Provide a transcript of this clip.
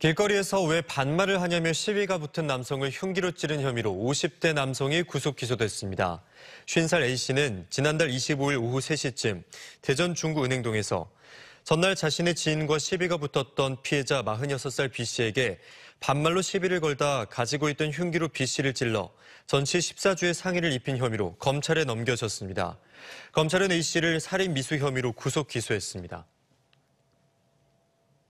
길거리에서 왜 반말을 하냐며 시위가 붙은 남성을 흉기로 찌른 혐의로 50대 남성이 구속 기소됐습니다. 50살 A씨는 지난달 25일 오후 3시쯤 대전 중구 은행동에서 전날 자신의 지인과 시비가 붙었던 피해자 46살 B씨에게 반말로 시비를 걸다 가지고 있던 흉기로 B씨를 찔러 전치 14주의 상해를 입힌 혐의로 검찰에 넘겨졌습니다. 검찰은 A씨를 살인 미수 혐의로 구속 기소했습니다.